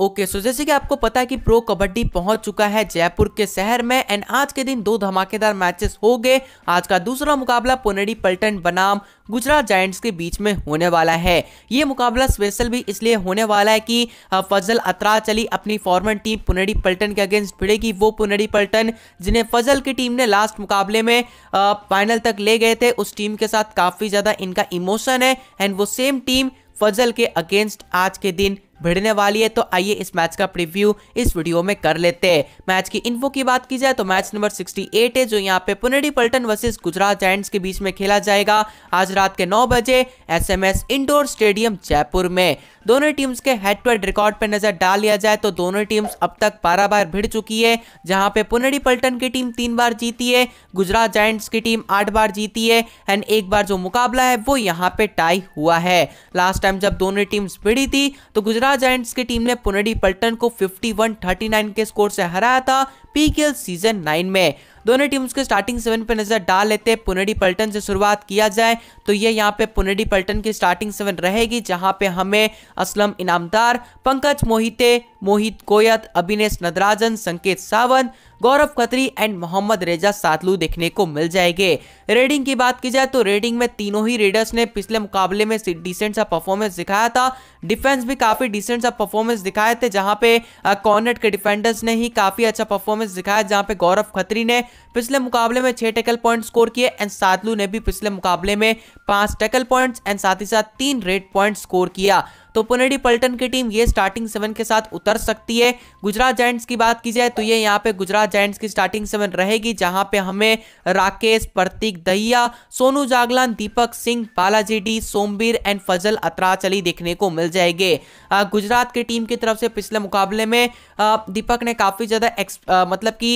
okay okay, सो so जैसे कि आपको पता है कि प्रो कबड्डी पहुंच चुका है जयपुर के शहर में एंड आज के दिन दो धमाकेदार मैचेस हो गए आज का दूसरा मुकाबला पोनेडी पल्टन बनाम गुजरात जायंट्स के बीच में होने वाला है ये मुकाबला स्पेशल भी इसलिए होने वाला है कि फजल अतरा चली अपनी फॉर्मर टीम पुनेडी पल्टन के अगेंस्ट भिड़ेगी वो पुनेडी पल्टन जिन्हें फजल की टीम ने लास्ट मुकाबले में फाइनल तक ले गए थे उस टीम के साथ काफ़ी ज़्यादा इनका इमोशन है एंड वो सेम टीम फजल के अगेंस्ट आज के दिन भिड़ने वाली है तो आइए इस मैच का प्रीव्यू इस वीडियो में कर लेते हैं मैच की इन्फो की बात की जाए तो मैच नंबर 68 है जो यहाँ पे पुनेडी पल्टन वर्सेस गुजरात जैंट्स के बीच में खेला जाएगा आज रात के नौ बजे एसएमएस इंडोर स्टेडियम जयपुर में दोनों टीम्स के हेड टू हेड रिकॉर्ड पर नजर डाल लिया जाए तो दोनों टीम्स अब तक बारह बार भिड़ चुकी है जहां पे पुनेडी पल्टन की टीम तीन बार जीती है गुजरात जायंट्स की टीम आठ बार जीती है एंड एक बार जो मुकाबला है वो यहाँ पे टाई हुआ है लास्ट टाइम जब दोनों टीम्स भिड़ी थी तो गुजरात गुजरात जायंट्स की टीम ने पुनडी पल्टन को 51-39 के स्कोर से हराया था पीकेएल सीजन 9 में दोनों टीम्स के स्टार्टिंग सेवन पर नजर डाल लेते हैं पुनेडी पल्टन से शुरुआत किया जाए तो ये यहाँ पे पुनेडी पल्टन की स्टार्टिंग सेवन रहेगी जहाँ पे हमें असलम इनामदार पंकज मोहिते मोहित कोयत Abhinesh Nadarajan Sanket Sawant Gaurav Khatri and Mohammad Reza Shadloui देखने को मिल जाएंगे रेडिंग की बात की जाए तो रेडिंग में तीनों ही रेडर्स ने पिछले मुकाबले में डिसेंट सा परफॉर्मेंस दिखाया था डिफेंस भी काफ़ी डिसेंट सा परफॉर्मेंस दिखाए थे जहां पे कॉर्नेट के डिफेंडर्स ने ही काफ़ी अच्छा परफॉर्मेंस दिखाया जहां पे गौरव खत्री ने पिछले मुकाबले में छह टैकल पॉइंट स्कोर किए एंड सातलू ने भी पिछले मुकाबले में पांच टैकल पॉइंट्स एंड साथ ही साथ तीन रेड पॉइंट स्कोर किया तो पुनेडी पल्टन की टीम ये स्टार्टिंग सेवन के साथ उतर सकती है गुजरात जैंट्स की बात की जाए तो ये यहाँ पे गुजरात जैंट्स की स्टार्टिंग सेवन रहेगी जहां पे हमें Rakesh Prateek Dahiya Sonu Jaglan Deepak Singh Balaji D Sombir and Fazel Atrachali देखने को मिल जाएंगे गुजरात की टीम की तरफ से पिछले मुकाबले में दीपक ने काफ़ी ज़्यादा मतलब कि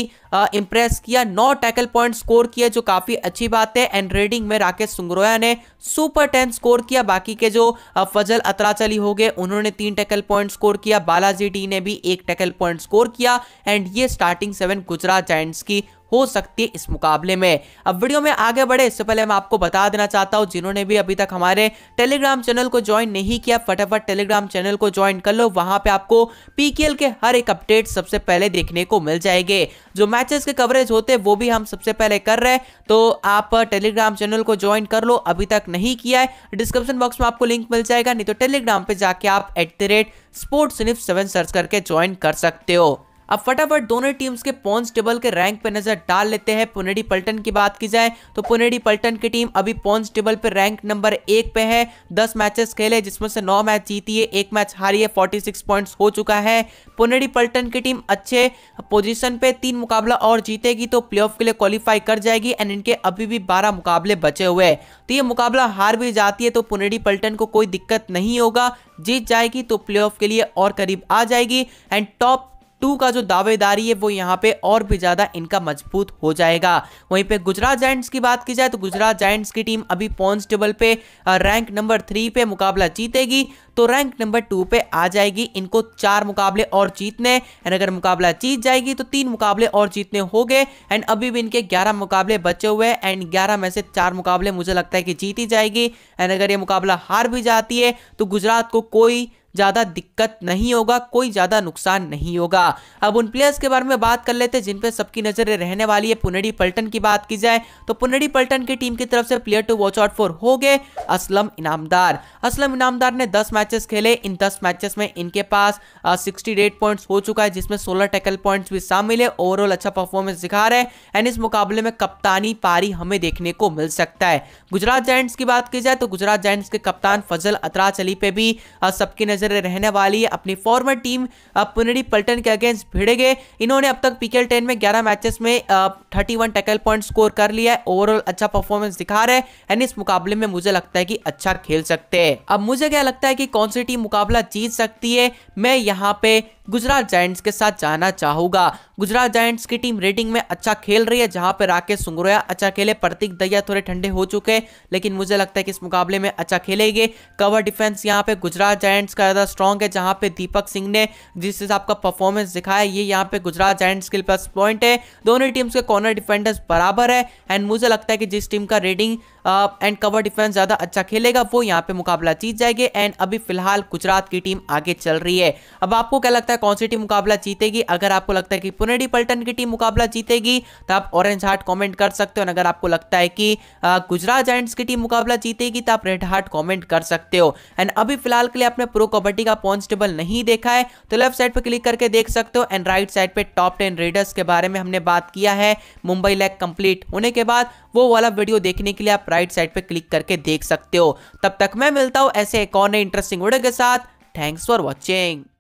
इम्प्रेस किया नौ टैकल पॉइंट स्कोर किया जो काफ़ी अच्छी बात है एंड रेडिंग में राकेश सुंगरोया ने सुपर टेन स्कोर किया बाकी के जो फजल अतराचली हो गए उन्होंने तीन टैकल पॉइंट स्कोर किया बालाजी डी ने भी एक टैकल पॉइंट स्कोर किया एंड ये स्टार्टिंग सेवन गुजरात जैंट्स की हो सकती है इस मुकाबले में अब वीडियो में आगे बढ़े इससे पहले मैं आपको बता देना चाहता हूँ जिन्होंने भी अभी तक हमारे टेलीग्राम चैनल को ज्वाइन नहीं किया फटाफट टेलीग्राम चैनल को ज्वाइन कर लो वहां पे आपको पीकेएल के हर एक अपडेट सबसे पहले देखने को मिल जाएंगे जो मैचेस के कवरेज होते वो भी हम सबसे पहले कर रहे हैं तो आप टेलीग्राम चैनल को ज्वाइन कर लो अभी तक नहीं किया है डिस्क्रिप्शन बॉक्स में आपको लिंक मिल जाएगा नहीं तो टेलीग्राम पे जाके आप at the rate sports search करके ज्वाइन कर सकते हो अब फटाफट दोनों टीम्स के पॉन्स टेबल के रैंक पर नजर डाल लेते हैं पुनेडी पल्टन की बात की जाए तो पुनेडी पल्टन की टीम अभी पॉन्स टेबल पर रैंक नंबर एक पे है दस मैचेस खेले जिसमें से नौ मैच जीती है एक मैच हारी है फोर्टी सिक्स पॉइंट्स हो चुका है पुनेडी पल्टन की टीम अच्छे पोजिशन पे तीन मुकाबला और जीतेगी तो प्ले के लिए क्वालिफाई कर जाएगी एंड इनके अभी भी बारह मुकाबले बचे हुए हैं तो ये मुकाबला हार भी जाती है तो पुनेडी पल्टन को कोई दिक्कत नहीं होगा जीत जाएगी तो प्ले के लिए और करीब आ जाएगी एंड टॉप टू का जो दावेदारी है वो यहाँ पे और भी ज़्यादा इनका मजबूत हो जाएगा वहीं पे गुजरात जैंट्स की बात की जाए तो गुजरात जाइंट्स की टीम अभी पॉइंट्स टेबल पे रैंक नंबर थ्री पे मुकाबला जीतेगी तो रैंक नंबर टू पे आ जाएगी इनको चार मुकाबले और जीतने एंड अगर मुकाबला जीत जाएगी तो तीन मुकाबले और जीतने हो गए एंड अभी भी इनके ग्यारह मुकाबले बचे हुए हैं एंड ग्यारह में से चार मुकाबले मुझे लगता है कि जीती जाएगी एंड अगर ये मुकाबला हार भी जाती है तो गुजरात को कोई ज़्यादा दिक्कत नहीं होगा कोई ज़्यादा नुकसान नहीं होगा अब उन प्लेयर्स के बारे में बात कर लेते हैं जिन पर सबकी नज़रें रहने वाली है पुनेडी पल्टन की बात की जाए तो पुनेडी पल्टन की टीम की तरफ से player to watch out for हो गए असलम इनामदार असलम इनामदार ने दस मैचेस खेले इन दस मैचेस में इनके पास सिक्सटी एट पॉइंट्स हो चुका है जिसमें सोलह टैकल पॉइंट्स भी शामिल अच्छा है ओवरऑल अच्छा परफॉर्मेंस दिखा रहे हैं एंड इस मुकाबले में कप्तानी पारी हमें देखने को मिल सकता है गुजरात जैंट्स की बात की जाए तो गुजरात जैंट्स के कप्तान फजल अतरा चली पे भी सबकी नजर नजर रहने वाली है अपनी फॉर्मर टीम पुनरी पल्टन के अगेंस्ट भिड़ेंगे इन्होंने अब तक पीकेएल टेन में ग्यारह मैचेस में thirty one tackle point score कर लिया है ओवरऑल अच्छा परफॉर्मेंस दिखा रहे हैं एंड इस मुकाबले में मुझे लगता है कि अच्छा खेल सकते हैं अब मुझे क्या लगता है कि कौन सी टीम मुकाबला जीत सकती है मैं यहाँ पे गुजरात जायंट्स के साथ जाना चाहूंगा गुजरात जायंट्स की टीम रेटिंग में अच्छा खेल रही है जहां पर राकेश सुंगरोया अच्छा खेले प्रतीक दैया थोड़े ठंडे हो चुके हैं लेकिन मुझे लगता है कि इस मुकाबले में अच्छा खेलेंगे कवर डिफेंस यहाँ पे गुजरात जायंट्स का ज़्यादा स्ट्रॉन्ग है जहां पे दीपक सिंह ने जिस हिसाब का परफॉर्मेंस दिखाया ये यहाँ पे गुजरात जायंट्स के प्लस पॉइंट है दोनों टीम्स के कॉर्नर डिफेंडर्स बराबर है एंड मुझे लगता है कि जिस टीम का रेटिंग एंड कवर डिफेंस ज़्यादा अच्छा खेलेगा वो यहाँ पे मुकाबला जीत जाएगी एंड अभी फिलहाल गुजरात की टीम आगे चल रही है अब आपको क्या लगता लगता है कौन सी टीम मुकाबला जीतेगी अगर आपको लगता है कि पुनेडी पल्टन की टीम मुकाबला जीतेगी तो आप ऑरेंज हार्ट कमेंट कर सकते हो अगर आपको लगता है कि गुजरात जैंट्स की टीम मुकाबला जीतेगी तो आप रेड हार्ट कमेंट कर सकते हो एंड अभी फिलहाल के लिए आपने प्रो कबड्डी का पॉन्स्टेबल नहीं देखा है तो लेफ्ट साइड पर क्लिक करके देख सकते हो एंड राइट साइड पर टॉप टेन रेडर्स के बारे में हमने बात किया है मुंबई लैग कंप्लीट होने के बाद वो वाला वीडियो देखने के लिए आप राइट साइड पर क्लिक करके देख सकते हो तब तक मैं मिलता हूँ ऐसे एक और इंटरेस्टिंग वीडियो के साथ थैंक्स फॉर वॉचिंग